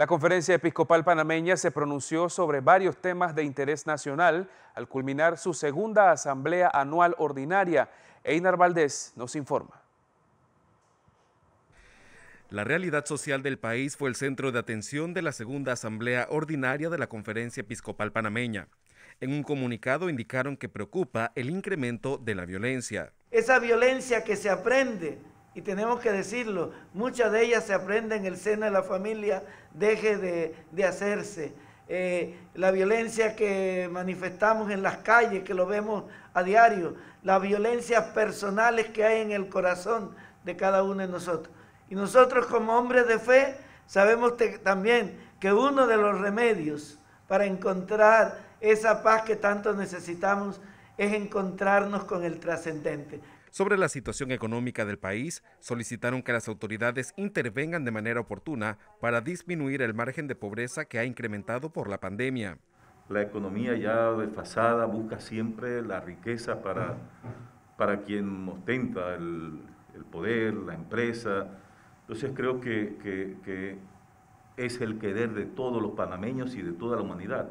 La Conferencia Episcopal Panameña se pronunció sobre varios temas de interés nacional al culminar su segunda Asamblea Anual Ordinaria. Einar Valdés nos informa. La realidad social del país fue el centro de atención de la segunda Asamblea Ordinaria de la Conferencia Episcopal Panameña. En un comunicado indicaron que preocupa el incremento de la violencia. Esa violencia que se aprende y tenemos que decirlo, muchas de ellas se aprenden en el seno de la familia, deje de, hacerse. Eh, la violencia que manifestamos en las calles, que lo vemos a diario, las violencias personales que hay en el corazón de cada uno de nosotros. Y nosotros como hombres de fe sabemos también que uno de los remedios para encontrar esa paz que tanto necesitamos es encontrarnos con el trascendente, sobre la situación económica del país, solicitaron que las autoridades intervengan de manera oportuna para disminuir el margen de pobreza que ha incrementado por la pandemia. La economía ya desfasada busca siempre la riqueza para, para quien ostenta el, poder, la empresa. Entonces creo que, que es el querer de todos los panameños y de toda la humanidad,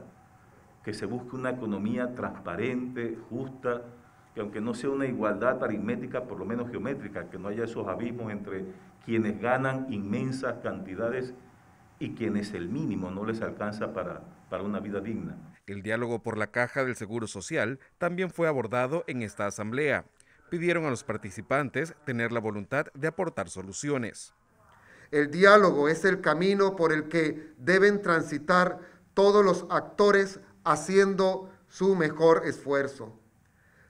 que se busque una economía transparente, justa, que aunque no sea una igualdad aritmética, por lo menos geométrica, que no haya esos abismos entre quienes ganan inmensas cantidades y quienes el mínimo no les alcanza para, para una vida digna. El diálogo por la caja del Seguro Social también fue abordado en esta asamblea. Pidieron a los participantes tener la voluntad de aportar soluciones. El diálogo es el camino por el que deben transitar todos los actores haciendo su mejor esfuerzo.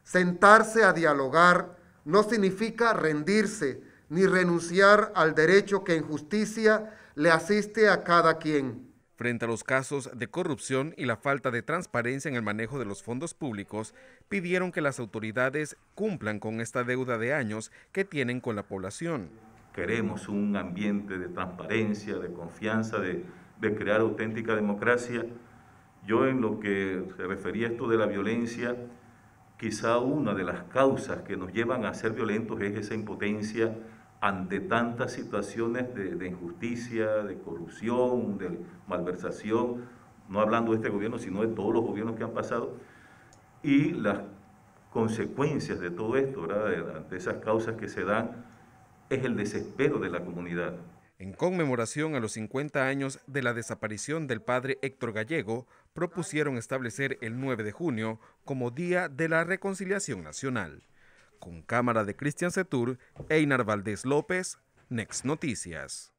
Sentarse a dialogar no significa rendirse ni renunciar al derecho que en justicia le asiste a cada quien. Frente a los casos de corrupción y la falta de transparencia en el manejo de los fondos públicos, pidieron que las autoridades cumplan con esta deuda de años que tienen con la población. Queremos un ambiente de transparencia, de confianza, de, crear auténtica democracia. Yo en lo que se refería a esto de la violencia, quizá una de las causas que nos llevan a ser violentos es esa impotencia ante tantas situaciones de, injusticia, de corrupción, de malversación, no hablando de este gobierno, sino de todos los gobiernos que han pasado, y las consecuencias de todo esto, ¿verdad? ante esas causas que se dan, es el desespero de la comunidad. En conmemoración a los 50 años de la desaparición del padre Héctor Gallego, propusieron establecer el 9 de junio como Día de la Reconciliación Nacional. Con cámara de Cristian Setur, Einar Valdés López, Next Noticias.